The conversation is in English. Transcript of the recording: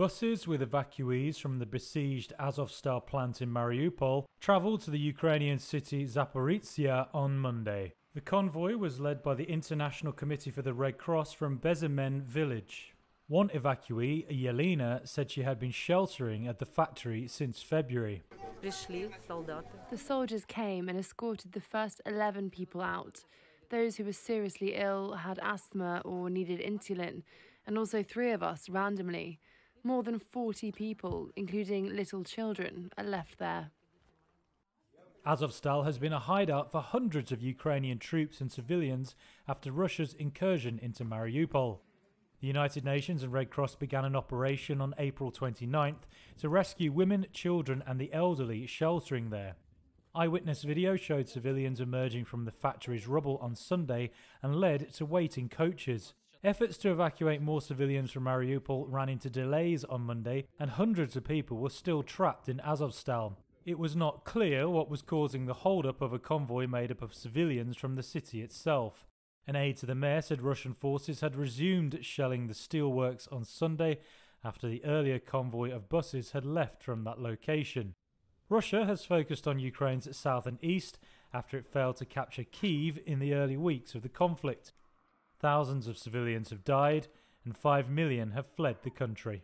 Buses with evacuees from the besieged Azovstal plant in Mariupol travelled to the Ukrainian city Zaporizhia on Monday. The convoy was led by the International Committee for the Red Cross from Bezemen village. One evacuee, Yelena, said she had been sheltering at the factory since February. The soldiers came and escorted the first 11 people out. Those who were seriously ill, had asthma, or needed insulin, and also three of us randomly. More than 40 people, including little children, are left there. Azovstal has been a hideout for hundreds of Ukrainian troops and civilians after Russia's incursion into Mariupol. The United Nations and Red Cross began an operation on April 29th to rescue women, children, and the elderly sheltering there. Eyewitness video showed civilians emerging from the factory's rubble on Sunday and led to waiting coaches. Efforts to evacuate more civilians from Mariupol ran into delays on Monday, and hundreds of people were still trapped in Azovstal. It was not clear what was causing the holdup of a convoy made up of civilians from the city itself. An aide to the mayor said Russian forces had resumed shelling the steelworks on Sunday after the earlier convoy of buses had left from that location. Russia has focused on Ukraine's south and east after it failed to capture Kiev in the early weeks of the conflict. Thousands of civilians have died, and 5 million have fled the country.